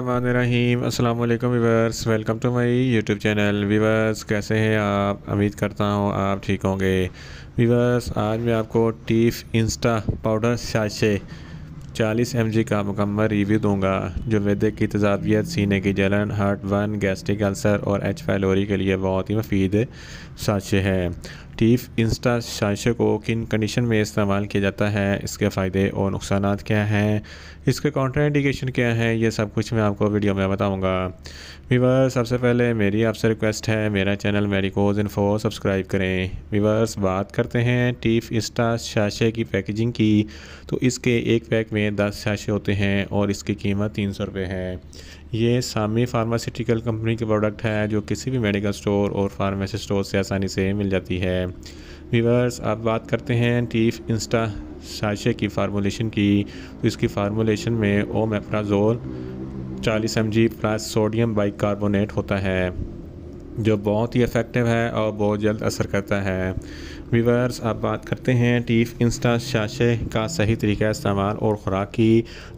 रहीम अस्सलाम वालेकुम viewers welcome to my YouTube channel viewers कैसे हैं आप उम्मीद करता हूँ आप ठीक होंगे वीवर्स आज मैं आपको टीफ इंस्टा पाउडर साशे 40 एम का मुकम्मल रिव्यू दूंगा जो मैदे की तजावियत सीने की जलन हार्ट वन गैस्ट्रिक अल्सर और एच फैलोरी के लिए बहुत ही मफीद साशे है टीफ इंस्टा शाशे को किन कंडीशन में इस्तेमाल किया जाता है इसके फ़ायदे और नुकसान क्या हैं इसके इंडिकेशन क्या है ये सब कुछ मैं आपको वीडियो में बताऊंगा वीवर सबसे पहले मेरी आपसे रिक्वेस्ट है मेरा चैनल मेरिकोज इन्फो सब्सक्राइब करें वीवर्स बात करते हैं टीफ इंस्टा साशे की पैकेजिंग की तो इसके एक पैक में दस साशे होते हैं और इसकी कीमत तीन सौ रुपये है ये सामी फार्मास्यूटिकल कंपनी के प्रोडक्ट है जो किसी भी मेडिकल स्टोर और फार्मेसी स्टोर से आसानी से मिल जाती है वीवर्स आप बात करते हैं टीफ इंस्टा साशे की फार्मोलेशन की तो इसकी फार्मूलेशन में ओम एफ्राजोल चालीस M G plus sodium bicarbonate होता है जो बहुत ही इफ़ेक्टिव है और बहुत जल्द असर करता है वीवर्स आप बात करते हैं टीफ इंस्टा शाशे का सही तरीका इस्तेमाल और ख़ुराक की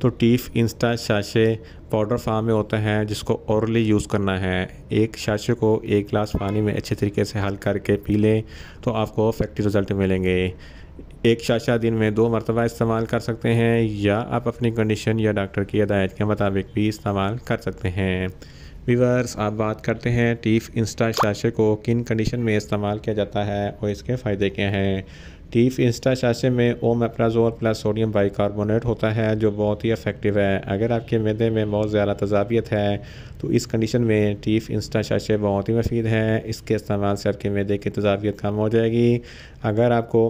तो टीफ इंस्टा शाशे पाउडर फार्म में होता है जिसको औरली यूज़ करना है एक शाशे को एक गिलास पानी में अच्छे तरीके से हल करके पी लें तो आपको फैक्ट्री रिज़ल्ट मिलेंगे एक शाशा दिन में दो मरतबा इस्तेमाल कर सकते हैं या आप अपनी कंडीशन या डॉक्टर की हदायत के मुताबिक भी इस्तेमाल कर सकते हैं वीवर्स आप बात करते हैं टीफ इंस्टा शाशे को किन कंडीशन में इस्तेमाल किया जाता है और इसके फ़ायदे क्या हैं टीफ इंस्टा शाशे में omeprazole plus sodium bicarbonate होता है जो बहुत ही इफेक्टिव है अगर आपके मैदे में बहुत ज़्यादा तजाबियत है तो इस कंडीशन में टीफ इंस्टा शाशे बहुत ही मफीद हैं इसके इस्तेमाल से आपके मैदे की तजाबियत कम हो जाएगी अगर आपको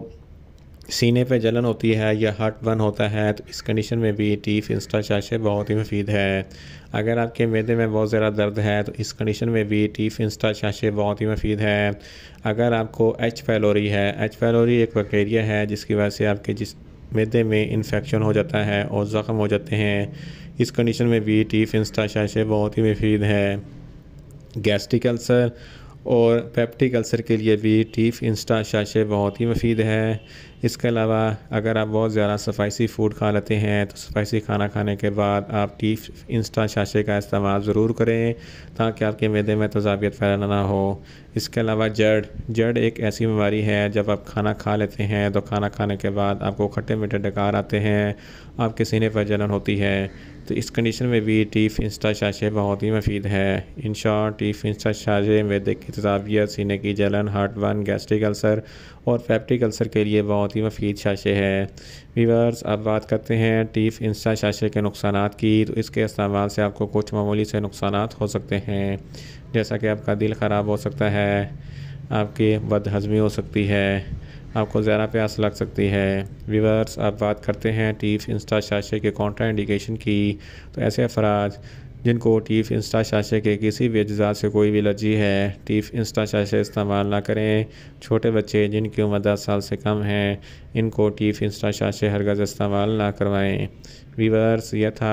सीने पे जलन होती है या हार्ट बर्न होता है तो इस कंडीशन में भी टी फिंस्टा चाशे बहुत ही मुफीद है अगर आपके मैदे में बहुत ज़्यादा दर्द है तो इस कंडीशन में भी टी फिंस्टा चाशे बहुत ही मुफीद है अगर आपको एच फैलोरी है एच फैलोरी एक बैक्टीरिया है जिसकी वजह से आपके जिस मैदे में इन्फेक्शन हो जाता है और ज़ख़म हो जाते हैं इस कंडीशन में भी टी फिंस्टा चाशे बहुत ही मुफीद है गैस्ट्रिक अल्सर और पेप्टिक अल्सर के लिए भी टीफ इंस्टा शाशे बहुत ही मुफीद है इसके अलावा अगर आप बहुत ज़्यादा स्पाइसी फूड खा लेते हैं तो स्पाइसी खाना खाने के बाद आप टीफ इंस्टा शाशे का इस्तेमाल ज़रूर करें ताकि आपके मैदे में तजावियत फैलाना ना हो इसके अलावा जड़ जड़ एक ऐसी बीमारी है जब आप खाना खा लेते हैं तो खाना खाने के बाद आपको खट्टे मीठे डकार आते हैं आपके सीने पर जलन होती है तो इस कंडीशन में भी टीफ इंस्टा शाशे बहुत ही मफीद है इन शॉर्ट टीफ इंस्टा शाशे में की तजावियत तो सीने की जलन हार्ट वन गैस्ट्रिक अल्सर और फैप्टिक अल्सर के लिए बहुत ही मफीद शाशे है वीवर्स अब बात करते हैं टीफ इंस्टा शाशे के नुकसान की तो इसके इस्तेमाल से आपको कुछ मामूली से नुकसान हो सकते हैं जैसा कि आपका दिल ख़राब हो सकता है आपकी बदहजमी हो सकती है आपको ज़्यादा प्यास लग सकती है व्यूवर्स आप बात करते हैं टीफ इंस्टा शाशे के कॉन्ट्रा इंडिकेशन की तो ऐसे अफराज जिनको टीफ इंस्टा शाशे के किसी भी अज्जा से कोई भी एलर्जी है टीफ इंस्टा शाशे इस्तेमाल ना करें छोटे बच्चे जिनकी उम्र दस साल से कम है इनको टीफ इंस्टा शाशे हरगज़ इस्तेमाल ना करवाएं वीवर्स यह था